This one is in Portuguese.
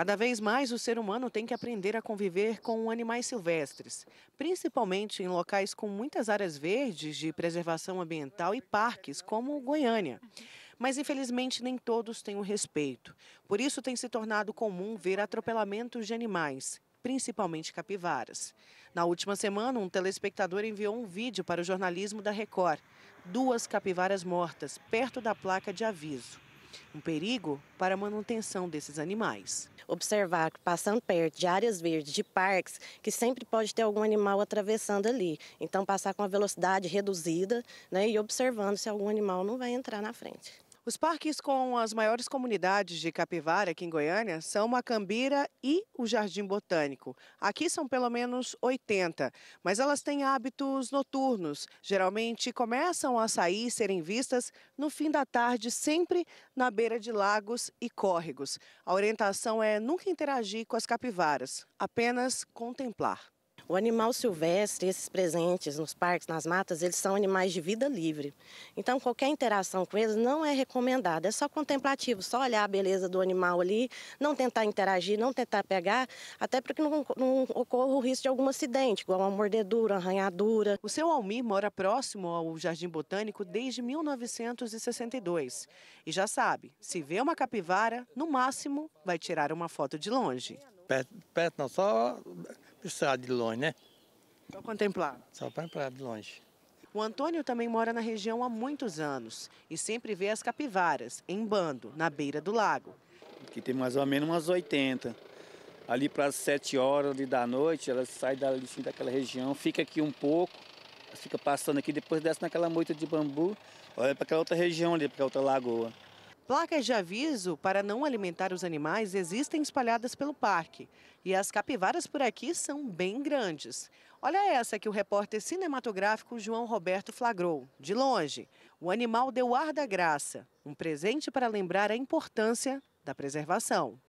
Cada vez mais o ser humano tem que aprender a conviver com animais silvestres, principalmente em locais com muitas áreas verdes de preservação ambiental e parques, como Goiânia. Mas infelizmente nem todos têm o respeito. Por isso tem se tornado comum ver atropelamentos de animais, principalmente capivaras. Na última semana, um telespectador enviou um vídeo para o jornalismo da Record. Duas capivaras mortas, perto da placa de aviso um perigo para a manutenção desses animais. Observar que passando perto de áreas verdes, de parques, que sempre pode ter algum animal atravessando ali. Então, passar com a velocidade reduzida né, e observando se algum animal não vai entrar na frente. Os parques com as maiores comunidades de capivara aqui em Goiânia são Macambira e o Jardim Botânico. Aqui são pelo menos 80, mas elas têm hábitos noturnos. Geralmente começam a sair e serem vistas no fim da tarde, sempre na beira de lagos e córregos. A orientação é nunca interagir com as capivaras, apenas contemplar. O animal silvestre, esses presentes nos parques, nas matas, eles são animais de vida livre. Então, qualquer interação com eles não é recomendada, é só contemplativo, só olhar a beleza do animal ali, não tentar interagir, não tentar pegar, até para que não, não, ocorra o risco de algum acidente, igual uma mordedura, uma arranhadura. O seu Almir mora próximo ao Jardim Botânico desde 1962 e já sabe, se vê uma capivara, no máximo vai tirar uma foto de longe. Perto, perto não, só precisar de longe, né? Só contemplar. Só contemplar de longe. O Antônio também mora na região há muitos anos e sempre vê as capivaras, em bando, na beira do lago. Aqui tem mais ou menos umas 80. Ali para as 7 horas da noite, elas saem dali, assim, daquela região, fica aqui um pouco, fica passando aqui, depois desce naquela moita de bambu, olha para aquela outra região ali, para aquela outra lagoa. Placas de aviso para não alimentar os animais existem espalhadas pelo parque e as capivaras por aqui são bem grandes. Olha essa que o repórter cinematográfico João Roberto flagrou, de longe. O animal deu ar da graça, um presente para lembrar a importância da preservação.